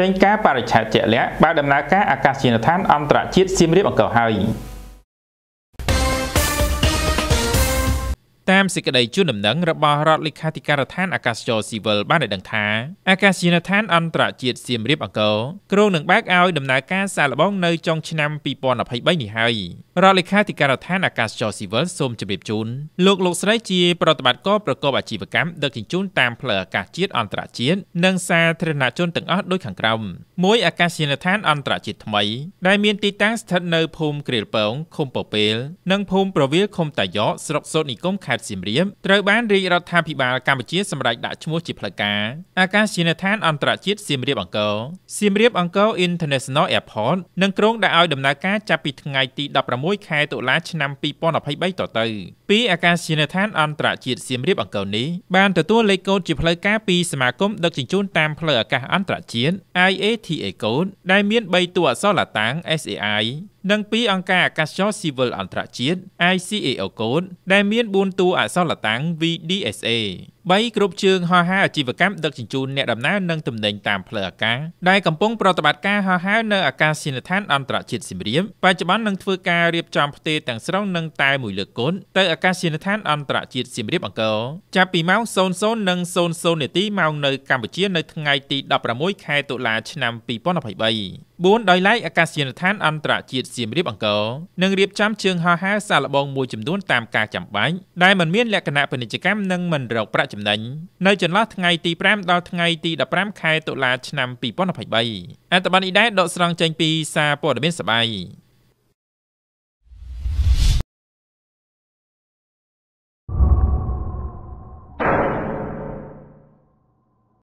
ចេញការបរិច្ឆេទជាក់លាក់បើដំណើរការអាកាសយានដ្ឋានអន្តរជាតិសៀមរាបអង្គរហើយតាមសេចក្តីជូនដំណឹងរបស់រដ្ឋលេខាធិការដ្ឋាន អាកាសចរស៊ីវិលបានឲ្យដឹងថាអាកាសយានដ្ឋានអន្តរជាតិសៀមរាបអង្គរគ្រោងនឹងបើកឲ្យដំណើរការសាឡបងនៅចុងឆ្នាំ2023នេះហើយរដ្ឋលេខាធិការដ្ឋានអាកាសចរស៊ីវិលសូមជម្រាបជូនលោកលោកស្រីជាប្រតិបត្តិករប្រកបអាជីវកម្មដឹកជញ្ជូនតាមផ្លូវអាកាសជាតិអន្តរជាតិនិងសាធារណជនទាំងអស់ដូចខាងក្រោមមួយអាកាសយានដ្ឋានអន្តរជាតិថ្មីដែលមានទីតាំងស្ថិតនៅភូមិក្រៀលពងឃុំពពេល និងភូមិប្រវាលឃុំតាយ៉កស្រុកសូត្រនិគមខេត្តសៀមរាបត្រូវបានរាជរដ្ឋាភិបាលកម្ពុជាសម្រេចដាក់ឈ្មោះជាផ្លូវការអាកាសយានដ្ឋានអន្តរជាតិសៀមរាបអង្គរសៀមរាបអង្គរ International Airport និងក្រុងដែលឲ្យដំណើរការចាប់ពីថ្ងៃទី16 16ខែតុលាឆ្នាំ2023តទៅពីអាកាសយានដ្ឋានអន្តរជាតិសៀមរាបអង្គរនេះបានទទួលលេខកូដជាផ្លូវការពីសមាគមដឹកជញ្ជូនតាមផ្លូវអាកាសអន្តរជាតិ IATA កូដដែលមាន3តួអក្សរឡាតាំង SAI និងពីអង្គការអាកាសចរស៊ីវិលអន្តរជាតិ ICAO Code ដែលមាន4តួអក្សរតាំង VDSA 3គ្រប់ជើងហោះហើរអាជីវកម្មដឹកជញ្ជូនអ្នកដំណើរនិងទំនិញតាមផ្លូវអាកាសដែលកំពុងប្រតិបត្តិការហោះហើរនៅអាកាសយានដ្ឋានអន្តរជាតិសៀមរាបបច្ចុប្បន្ននឹងធ្វើការរៀបចំផ្ទេរទាំងស្រុងនិងតែមួយលើកគត់ទៅអាកាសយានដ្ឋានអន្តរជាតិសៀមរាបអង្គរចាប់ពីម៉ោង00និង00នាទីម៉ោងនៅកម្ពុជា នៅថ្ងៃទី16ខែតុលាឆ្នាំ2023 4ដោយឡែកអាកាសយានដ្ឋានអន្តរជាតិសៀមរាបអង្គរនឹងរៀបចំជើងហោះហើរសាឡបងមួយចំនួនតាមការចាំបាច់ដែលមិនមានលក្ខណៈពាណិជ្ជកម្មនិងមិនរកប្រាក់ចំណេញនៅចន្លោះថ្ងៃទី5ដល់ថ្ងៃទី15ខែតុលាឆ្នាំ2023អត្តបទនេះដែរដកស្រង់ចេញពីសារព័ត៌មានស្បៃ